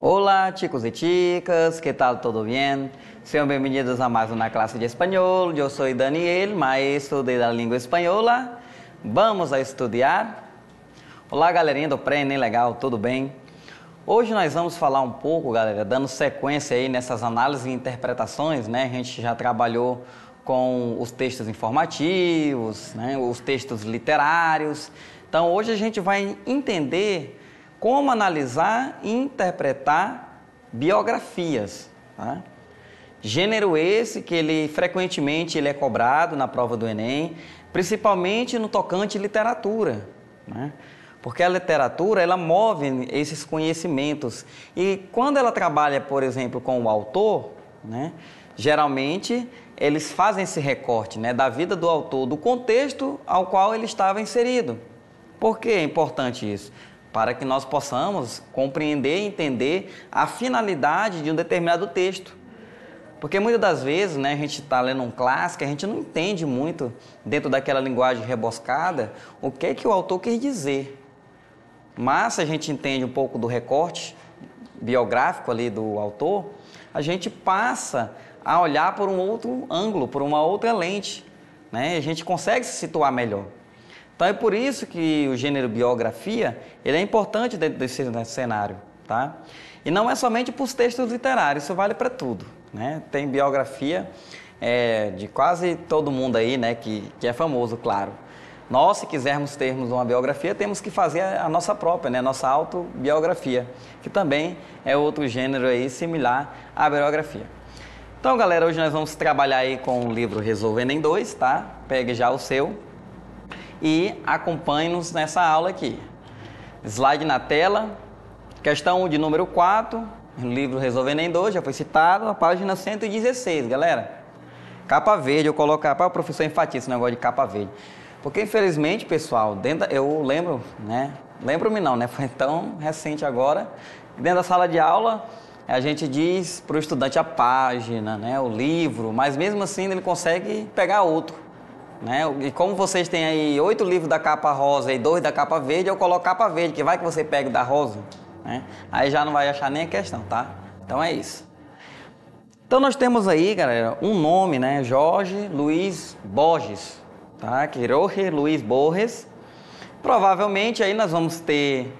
Olá, chicos e chicas, que tal? Tudo bem? Sejam bem-vindos a mais uma classe de espanhol. Eu sou Daniel, maestro da língua espanhola. Vamos a estudar Olá, galerinha do Pré Enem Legal, tudo bem? Hoje nós vamos falar um pouco, galera, dando sequência aí nessas análises e interpretações, né? A gente já trabalhou com os textos informativos, né? os textos literários. Então, hoje a gente vai entender como analisar e interpretar biografias, tá? Gênero esse que ele frequentemente ele é cobrado na prova do Enem, principalmente no tocante literatura. Né? Porque a literatura, ela move esses conhecimentos. E quando ela trabalha, por exemplo, com o autor, né, geralmente eles fazem esse recorte né, da vida do autor, do contexto ao qual ele estava inserido. Por que é importante isso? Para que nós possamos compreender e entender a finalidade de um determinado texto. Porque muitas das vezes né, a gente está lendo um clássico, a gente não entende muito, dentro daquela linguagem reboscada, o que é que o autor quer dizer mas se a gente entende um pouco do recorte biográfico ali do autor, a gente passa a olhar por um outro ângulo, por uma outra lente, né? A gente consegue se situar melhor. Então é por isso que o gênero biografia ele é importante dentro desse cenário, tá? E não é somente para os textos literários, isso vale para tudo, né? Tem biografia é, de quase todo mundo aí, né? Que, que é famoso, claro. Nós, se quisermos termos uma biografia, temos que fazer a nossa própria, né? a nossa autobiografia, que também é outro gênero aí similar à biografia. Então, galera, hoje nós vamos trabalhar aí com o livro Resolvendo em Dois, tá? Pegue já o seu e acompanhe-nos nessa aula aqui. Slide na tela, questão de número 4, livro Resolvendo em Dois, já foi citado, a página 116, galera. Capa verde, eu colocar para o professor enfatizar esse negócio de capa verde. Porque, infelizmente, pessoal, dentro da, eu lembro, né? Lembro-me não, né? Foi tão recente agora. Dentro da sala de aula, a gente diz para o estudante a página, né? O livro, mas mesmo assim ele consegue pegar outro. Né? E como vocês têm aí oito livros da capa rosa e dois da capa verde, eu coloco capa verde, que vai que você pega o da rosa. Né? Aí já não vai achar nem a questão, tá? Então é isso. Então nós temos aí, galera, um nome, né? Jorge Luiz Borges tá? Que Jorge Luiz Borges. Provavelmente aí nós vamos ter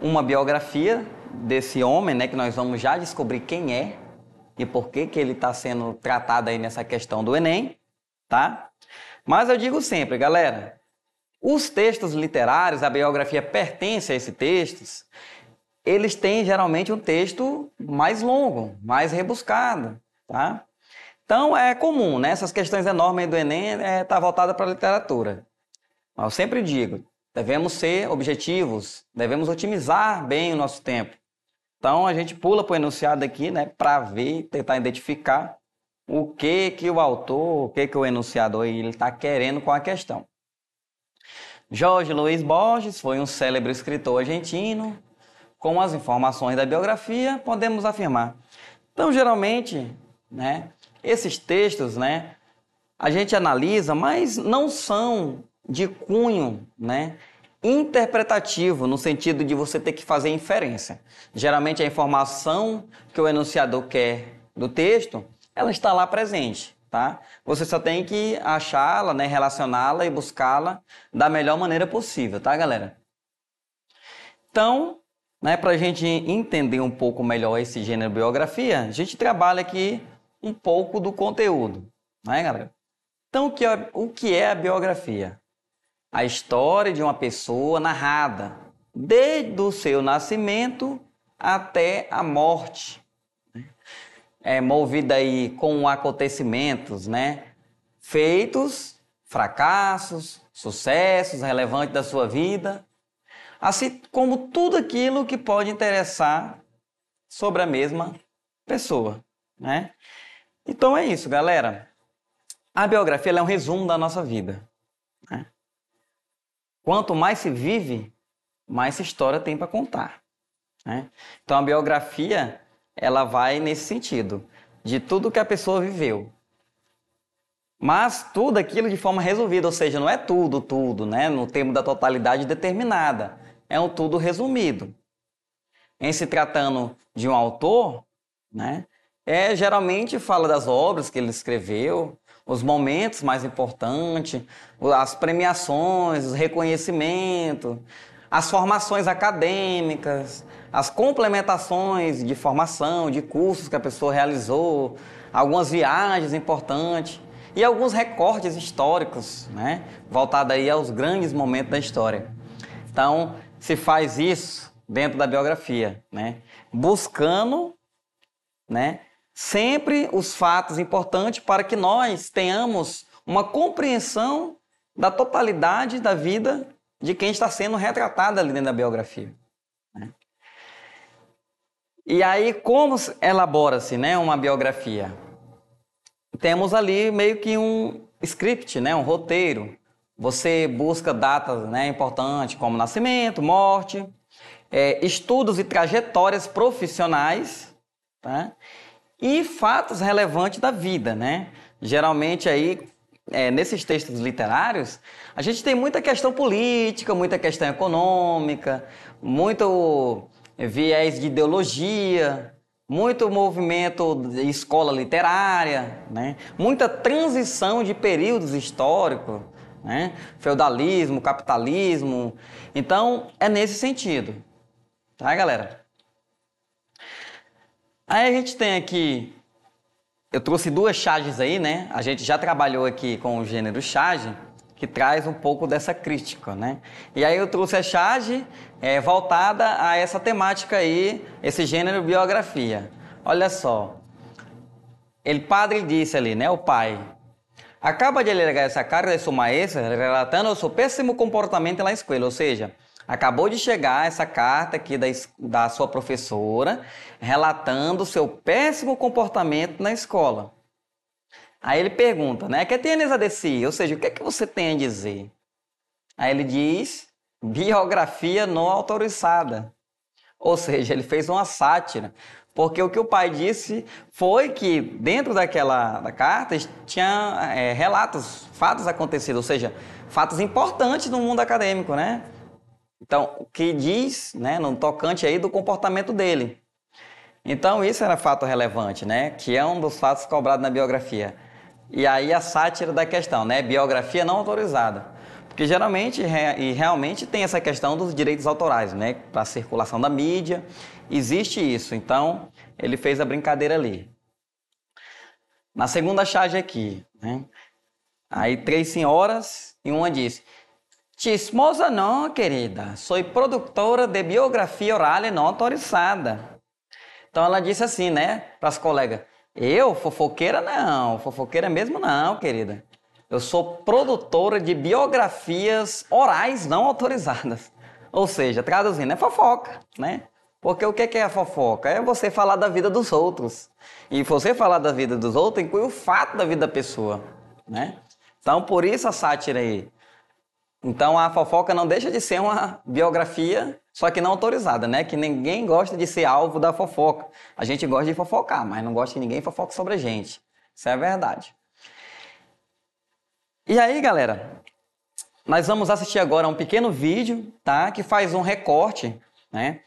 uma biografia desse homem, né? Que nós vamos já descobrir quem é e por que que ele está sendo tratado aí nessa questão do Enem, tá? Mas eu digo sempre, galera, os textos literários, a biografia pertence a esses textos, eles têm geralmente um texto mais longo, mais rebuscado, tá? Então é comum, né? Essas questões enormes do Enem estar é, tá voltada para a literatura. Mas eu sempre digo, devemos ser objetivos, devemos otimizar bem o nosso tempo. Então a gente pula para o enunciado aqui, né? Para ver, tentar identificar o que que o autor, o que que o enunciador ele está querendo com a questão. Jorge Luiz Borges foi um célebre escritor argentino. Com as informações da biografia, podemos afirmar. Então, geralmente, né, esses textos, né, a gente analisa, mas não são de cunho, né, interpretativo, no sentido de você ter que fazer inferência. Geralmente a informação que o enunciador quer do texto, ela está lá presente, tá? Você só tem que achá-la, né, relacioná-la e buscá-la da melhor maneira possível, tá, galera? Então, né, para a gente entender um pouco melhor esse gênero biografia, a gente trabalha aqui um pouco do conteúdo, né, galera? Então, o que é, o que é a biografia? A história de uma pessoa narrada, desde o seu nascimento até a morte. Né? É movida aí com acontecimentos, né? Feitos, fracassos, sucessos relevantes da sua vida, assim como tudo aquilo que pode interessar sobre a mesma pessoa, né? Então é isso, galera. A biografia é um resumo da nossa vida. Né? Quanto mais se vive, mais história tem para contar. Né? Então a biografia ela vai nesse sentido de tudo que a pessoa viveu, mas tudo aquilo de forma resolvida, ou seja, não é tudo, tudo, né? No termo da totalidade determinada. É um tudo resumido. Em se tratando de um autor, né? é, geralmente fala das obras que ele escreveu, os momentos mais importantes, as premiações, os reconhecimentos, as formações acadêmicas, as complementações de formação, de cursos que a pessoa realizou, algumas viagens importantes e alguns recortes históricos, né? voltado aí aos grandes momentos da história. Então, se faz isso dentro da biografia, né? buscando né? sempre os fatos importantes para que nós tenhamos uma compreensão da totalidade da vida de quem está sendo retratada ali dentro da biografia. Né? E aí, como elabora-se né, uma biografia? Temos ali meio que um script, né, um roteiro. Você busca datas né, importantes como nascimento, morte, é, estudos e trajetórias profissionais. Tá? e fatos relevantes da vida, né? Geralmente aí é, nesses textos literários, a gente tem muita questão política, muita questão econômica, muito viés de ideologia, muito movimento de escola literária, né? muita transição de períodos históricos, né? feudalismo, capitalismo. Então, é nesse sentido. Tá, galera? Aí a gente tem aqui, eu trouxe duas charges aí, né? A gente já trabalhou aqui com o gênero charge, que traz um pouco dessa crítica, né? E aí eu trouxe a charge é, voltada a essa temática aí, esse gênero biografia. Olha só, ele padre disse ali, né, o pai, acaba de alegar essa carga de sua maestra relatando o seu péssimo comportamento na escola, ou seja, Acabou de chegar essa carta aqui da, da sua professora relatando o seu péssimo comportamento na escola. Aí ele pergunta, né? Que tienes a decir? Ou seja, o que é que você tem a dizer? Aí ele diz biografia não autorizada. Ou seja, ele fez uma sátira, porque o que o pai disse foi que dentro daquela da carta tinha é, relatos, fatos acontecidos, ou seja, fatos importantes no mundo acadêmico, né? Então, o que diz, né, no tocante aí do comportamento dele. Então, isso era fato relevante, né, que é um dos fatos cobrados na biografia. E aí a sátira da questão, né, biografia não autorizada. Porque geralmente e realmente tem essa questão dos direitos autorais, né, para circulação da mídia, existe isso. Então, ele fez a brincadeira ali. Na segunda charge aqui, né, aí três senhoras e uma disse: Chismosa não, querida. Sou produtora de biografia oral e não autorizada. Então ela disse assim, né, para as colegas: Eu, fofoqueira não, fofoqueira mesmo não, querida. Eu sou produtora de biografias orais não autorizadas. Ou seja, traduzindo, é fofoca, né? Porque o que é a fofoca? É você falar da vida dos outros. E você falar da vida dos outros inclui o fato da vida da pessoa, né? Então, por isso a sátira aí. Então a fofoca não deixa de ser uma biografia, só que não autorizada, né? Que ninguém gosta de ser alvo da fofoca. A gente gosta de fofocar, mas não gosta que ninguém fofoque sobre a gente. Isso é verdade. E aí, galera, nós vamos assistir agora um pequeno vídeo, tá? Que faz um recorte, né?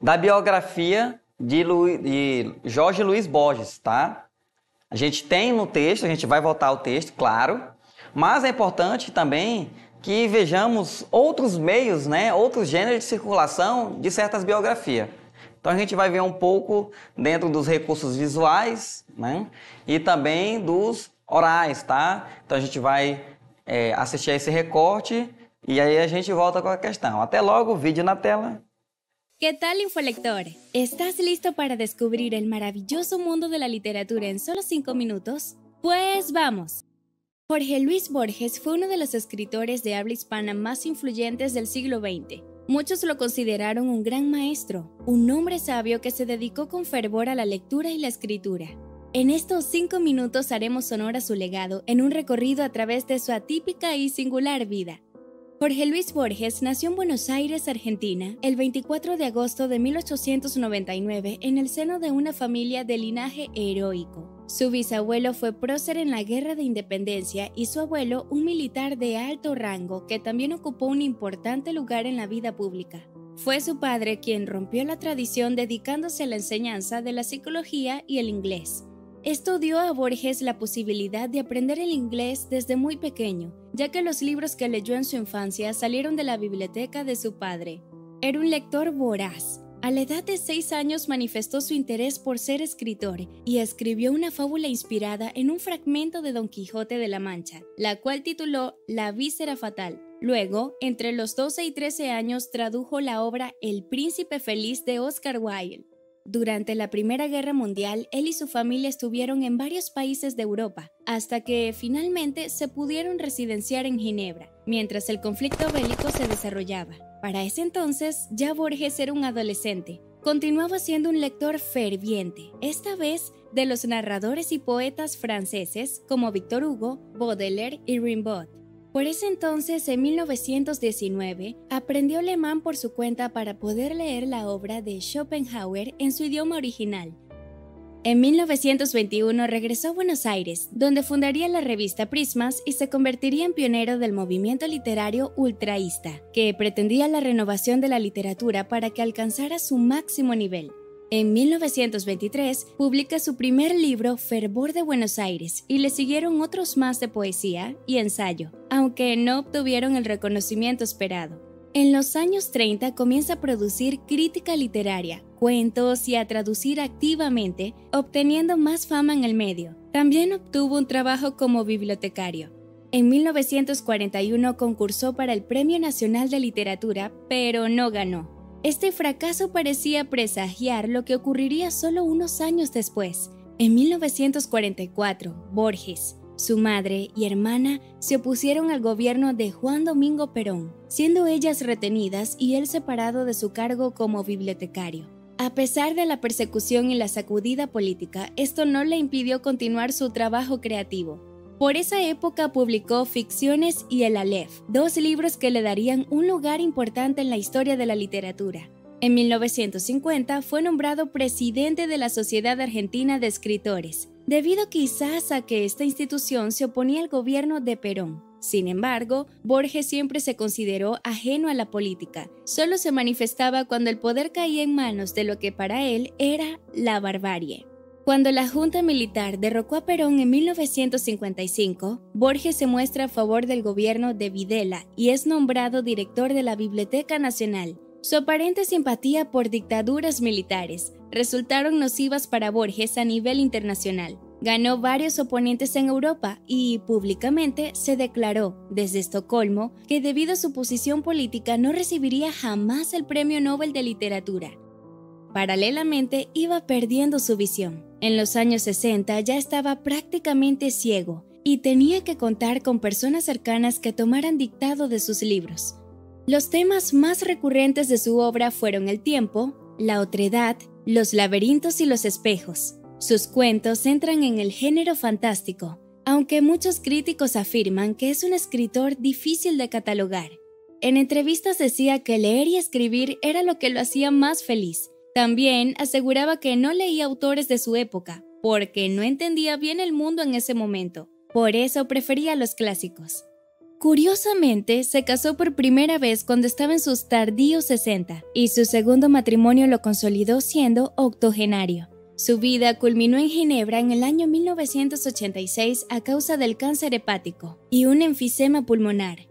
Da biografia de, Lu... de Jorge Luiz Borges, tá? A gente tem no texto, a gente vai voltar ao texto, claro. Mas é importante também que vejamos outros meios, né, outros gêneros de circulação de certas biografias. Então a gente vai ver um pouco dentro dos recursos visuais né, e também dos orais, tá? Então a gente vai é, assistir a esse recorte e aí a gente volta com a questão. Até logo, vídeo na tela. ¿Qué tal, infolector? ¿Estás listo para descubrir el maravilloso mundo de la literatura en solo cinco minutos? Pues vamos. Jorge Luis Borges fue uno de los escritores de habla hispana más influyentes del siglo XX. Muchos lo consideraron un gran maestro, un hombre sabio que se dedicó con fervor a la lectura y la escritura. En estos cinco minutos haremos honor a su legado en un recorrido a través de su atípica y singular vida. Jorge Luis Borges nació en Buenos Aires, Argentina, el 24 de agosto de 1899 en el seno de una familia de linaje heroico. Su bisabuelo fue prócer en la Guerra de Independencia y su abuelo un militar de alto rango que también ocupó un importante lugar en la vida pública. Fue su padre quien rompió la tradición dedicándose a la enseñanza de la psicología y el inglés. Esto dio a Borges la posibilidad de aprender el inglés desde muy pequeño, ya que los libros que leyó en su infancia salieron de la biblioteca de su padre. Era un lector voraz. A la edad de seis años manifestó su interés por ser escritor y escribió una fábula inspirada en un fragmento de Don Quijote de la Mancha, la cual tituló La víscera fatal. Luego, entre los 12 y 13 años, tradujo la obra El príncipe feliz de Oscar Wilde. Durante la Primera Guerra Mundial, él y su familia estuvieron en varios países de Europa, hasta que finalmente se pudieron residenciar en Ginebra, mientras el conflicto bélico se desarrollaba. Para ese entonces, ya Borges era un adolescente. Continuaba siendo un lector ferviente, esta vez de los narradores y poetas franceses como Victor Hugo, Baudelaire y Rimbaud. Por ese entonces, en 1919, aprendió alemán por su cuenta para poder leer la obra de Schopenhauer en su idioma original. En 1921 regresó a Buenos Aires, donde fundaría la revista Prismas y se convertiría en pionero del movimiento literario ultraísta, que pretendía la renovación de la literatura para que alcanzara su máximo nivel. En 1923 publica su primer libro Fervor de Buenos Aires y le siguieron otros más de poesía y ensayo, aunque no obtuvieron el reconocimiento esperado. En los años 30 comienza a producir crítica literaria, cuentos y a traducir activamente, obteniendo más fama en el medio. También obtuvo un trabajo como bibliotecario. En 1941 concursó para el Premio Nacional de Literatura, pero no ganó. Este fracaso parecía presagiar lo que ocurriría solo unos años después. En 1944, Borges, su madre y hermana se opusieron al gobierno de Juan Domingo Perón, siendo ellas retenidas y él separado de su cargo como bibliotecario. A pesar de la persecución y la sacudida política, esto no le impidió continuar su trabajo creativo. Por esa época publicó Ficciones y El Aleph, dos libros que le darían un lugar importante en la historia de la literatura. En 1950 fue nombrado presidente de la Sociedad Argentina de Escritores, debido quizás a que esta institución se oponía al gobierno de Perón. Sin embargo, Borges siempre se consideró ajeno a la política. Solo se manifestaba cuando el poder caía en manos de lo que para él era la barbarie. Cuando la Junta Militar derrocó a Perón en 1955, Borges se muestra a favor del gobierno de Videla y es nombrado director de la Biblioteca Nacional. Su aparente simpatía por dictaduras militares resultaron nocivas para Borges a nivel internacional. Ganó varios oponentes en Europa y públicamente se declaró, desde Estocolmo, que debido a su posición política no recibiría jamás el Premio Nobel de Literatura. Paralelamente iba perdiendo su visión. En los años 60 ya estaba prácticamente ciego y tenía que contar con personas cercanas que tomaran dictado de sus libros. Los temas más recurrentes de su obra fueron el tiempo, la otredad, los laberintos y los espejos. Sus cuentos entran en el género fantástico, aunque muchos críticos afirman que es un escritor difícil de catalogar. En entrevistas decía que leer y escribir era lo que lo hacía más feliz, también aseguraba que no leía autores de su época, porque no entendía bien el mundo en ese momento, por eso prefería los clásicos. Curiosamente, se casó por primera vez cuando estaba en sus tardíos 60 y su segundo matrimonio lo consolidó siendo octogenario. Su vida culminó en Ginebra en el año 1986 a causa del cáncer hepático y un enfisema pulmonar,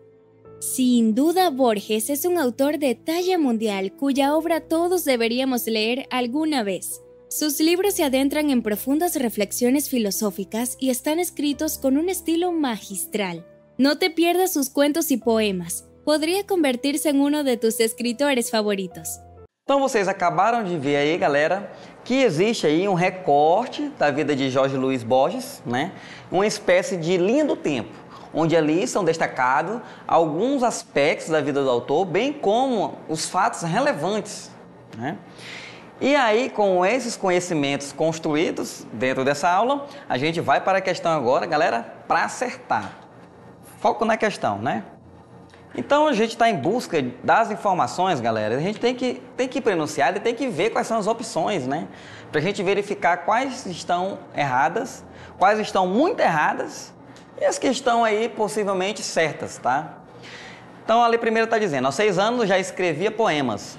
sin duda, Borges es un autor de talla mundial cuya obra todos deberíamos leer alguna vez. Sus libros se adentran en profundas reflexiones filosóficas y están escritos con un estilo magistral. No te pierdas sus cuentos y poemas. Podría convertirse en uno de tus escritores favoritos. Então vocês acabaram de ver aí, galera, que existe aí um recorte da vida de Jorge Luis Borges, né? Uma espécie de linha do tempo. onde ali são destacados alguns aspectos da vida do autor, bem como os fatos relevantes. Né? E aí, com esses conhecimentos construídos dentro dessa aula, a gente vai para a questão agora, galera, para acertar. Foco na questão, né? Então a gente está em busca das informações, galera. A gente tem que, tem que ir pronunciar e tem que ver quais são as opções, né? Para a gente verificar quais estão erradas, quais estão muito erradas e as questões estão aí possivelmente certas, tá? Então ali primeiro está dizendo, aos seis anos já escrevia poemas.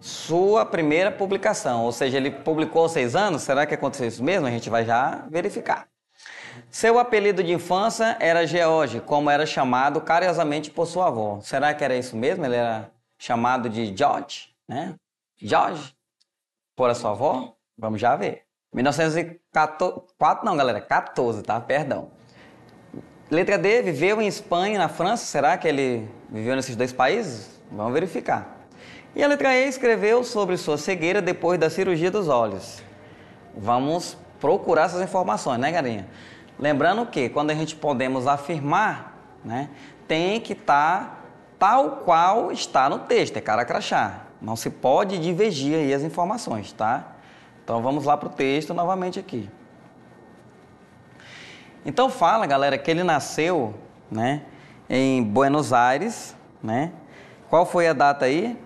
Sua primeira publicação, ou seja, ele publicou aos seis anos, será que aconteceu isso mesmo? A gente vai já verificar. Seu apelido de infância era George, como era chamado carinhosamente por sua avó. Será que era isso mesmo? Ele era chamado de George, né? George, por a sua avó? Vamos já ver. 1904, não, galera, 14, tá? Perdão. Letra D, viveu em Espanha e na França. Será que ele viveu nesses dois países? Vamos verificar. E a letra E escreveu sobre sua cegueira depois da cirurgia dos olhos. Vamos procurar essas informações, né, garinha? Lembrando que quando a gente podemos afirmar, né, tem que estar tá tal qual está no texto, é cara crachá. Não se pode divergir aí as informações, tá? Então vamos lá para o texto novamente aqui. Então fala, galera, que ele nasceu, né, em Buenos Aires, né? Qual foi a data aí?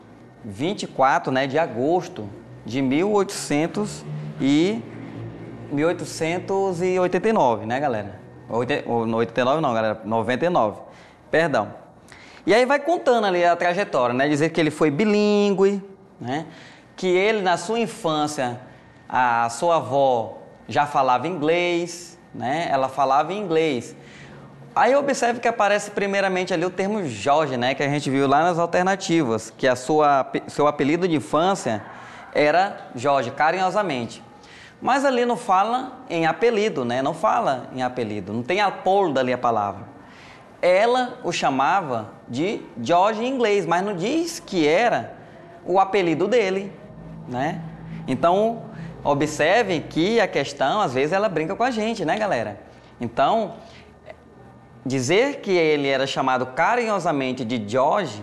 24, né, de agosto de 1800 e 1889, né, galera? 89 não, galera, 99. Perdão. E aí vai contando ali a trajetória, né? Dizer que ele foi bilíngue, né? Que ele na sua infância a sua avó já falava inglês, né? Ela falava em inglês. Aí observe que aparece primeiramente ali o termo Jorge, né? Que a gente viu lá nas alternativas, que a sua, seu apelido de infância era Jorge, carinhosamente. Mas ali não fala em apelido, né? Não fala em apelido, não tem apolo ali a palavra. Ela o chamava de Jorge em inglês, mas não diz que era o apelido dele, né? Então, Observe que a questão, às vezes, ela brinca com a gente, né, galera? Então, dizer que ele era chamado carinhosamente de George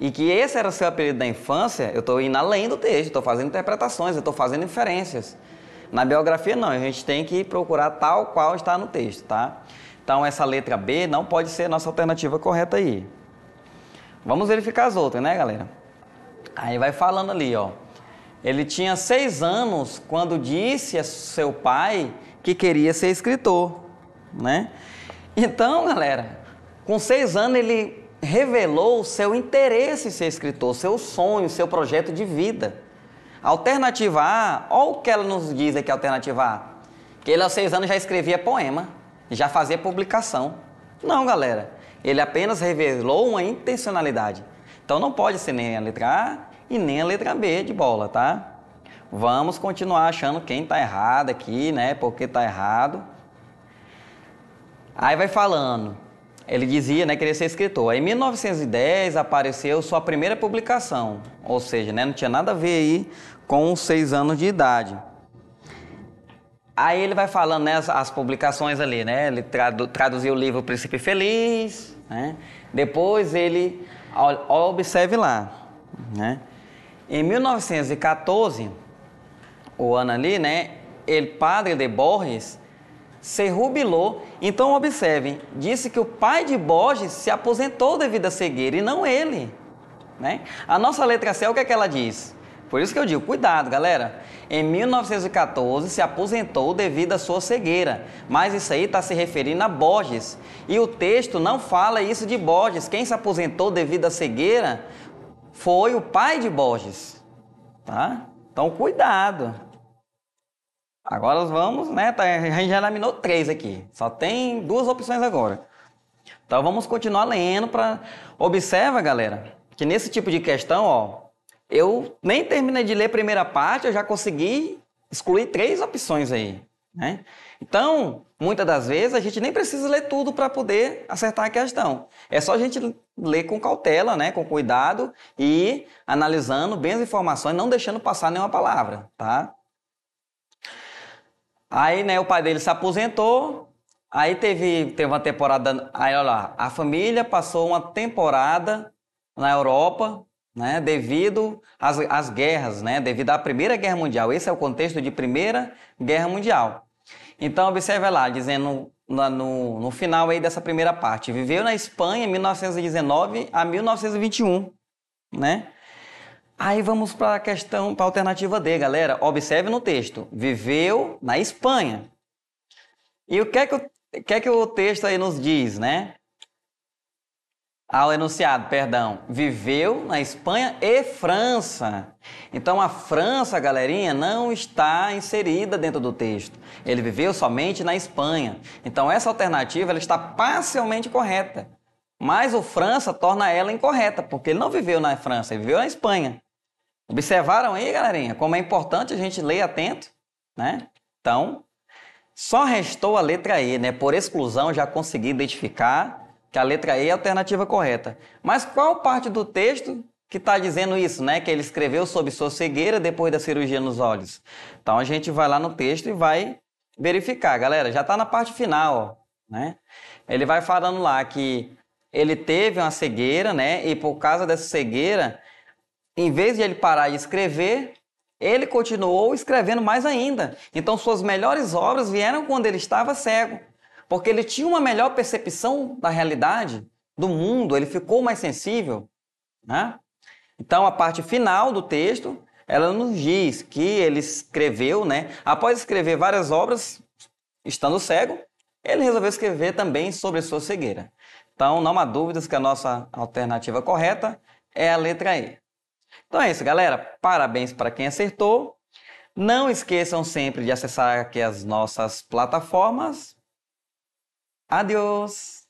e que esse era seu apelido da infância, eu estou indo além do texto, estou fazendo interpretações, estou fazendo inferências. Na biografia, não, a gente tem que procurar tal qual está no texto, tá? Então, essa letra B não pode ser nossa alternativa correta aí. Vamos verificar as outras, né, galera? Aí vai falando ali, ó. Ele tinha seis anos quando disse a seu pai que queria ser escritor, né? Então, galera, com seis anos ele revelou o seu interesse em ser escritor, seu sonho, seu projeto de vida. Alternativa A, olha o que ela nos diz aqui, alternativa A. Que ele aos seis anos já escrevia poema, já fazia publicação. Não, galera. Ele apenas revelou uma intencionalidade. Então não pode ser nem a letra A, e nem a letra B de bola, tá? Vamos continuar achando quem tá errado aqui, né? Porque tá errado. Aí vai falando. Ele dizia, né, queria ser escritor. Aí, em 1910 apareceu sua primeira publicação, ou seja, né, não tinha nada a ver aí com os seis anos de idade. Aí ele vai falando né, as, as publicações ali, né? Ele tradu, traduziu o livro Príncipe Feliz, né? Depois ele ó, observe lá, né? Em 1914, o ano ali, né? Ele padre de Borges se rubilou. Então observe, disse que o pai de Borges se aposentou devido à cegueira e não ele. Né? A nossa letra C, o que é que ela diz? Por isso que eu digo, cuidado, galera. Em 1914 se aposentou devido à sua cegueira, mas isso aí está se referindo a Borges. E o texto não fala isso de Borges. Quem se aposentou devido à cegueira foi o pai de Borges, tá? Então cuidado. Agora nós vamos, né? Tá, a gente já eliminou três aqui. Só tem duas opções agora. Então vamos continuar lendo para observa, galera, que nesse tipo de questão, ó, eu nem terminei de ler a primeira parte, eu já consegui excluir três opções aí. Né? Então, muitas das vezes, a gente nem precisa ler tudo para poder acertar a questão. É só a gente ler com cautela, né? com cuidado e analisando bem as informações, não deixando passar nenhuma palavra. Tá? Aí né, o pai dele se aposentou, aí teve, teve uma temporada. Aí, olha lá, a família passou uma temporada na Europa né, devido às, às guerras, né, devido à Primeira Guerra Mundial. Esse é o contexto de Primeira Guerra Mundial. Então, observe lá, dizendo no, no, no final aí dessa primeira parte. Viveu na Espanha 1919 a 1921, né? Aí vamos para a questão, para a alternativa D, galera. Observe no texto. Viveu na Espanha. E o que é que o, que é que o texto aí nos diz, né? ao enunciado, perdão, viveu na Espanha e França. Então a França, galerinha, não está inserida dentro do texto. Ele viveu somente na Espanha. Então essa alternativa ela está parcialmente correta. Mas o França torna ela incorreta, porque ele não viveu na França, ele viveu na Espanha. Observaram aí, galerinha, como é importante a gente ler atento, né? Então, só restou a letra E, né? Por exclusão já consegui identificar que a letra E é a alternativa correta. Mas qual parte do texto que está dizendo isso, né? Que ele escreveu sobre sua cegueira depois da cirurgia nos olhos. Então a gente vai lá no texto e vai verificar, galera. Já está na parte final, ó, né? Ele vai falando lá que ele teve uma cegueira, né? E por causa dessa cegueira, em vez de ele parar de escrever, ele continuou escrevendo mais ainda. Então suas melhores obras vieram quando ele estava cego porque ele tinha uma melhor percepção da realidade, do mundo, ele ficou mais sensível. Né? Então, a parte final do texto, ela nos diz que ele escreveu, né? após escrever várias obras, estando cego, ele resolveu escrever também sobre sua cegueira. Então, não há dúvidas que a nossa alternativa correta é a letra E. Então é isso, galera. Parabéns para quem acertou. Não esqueçam sempre de acessar aqui as nossas plataformas Adiós!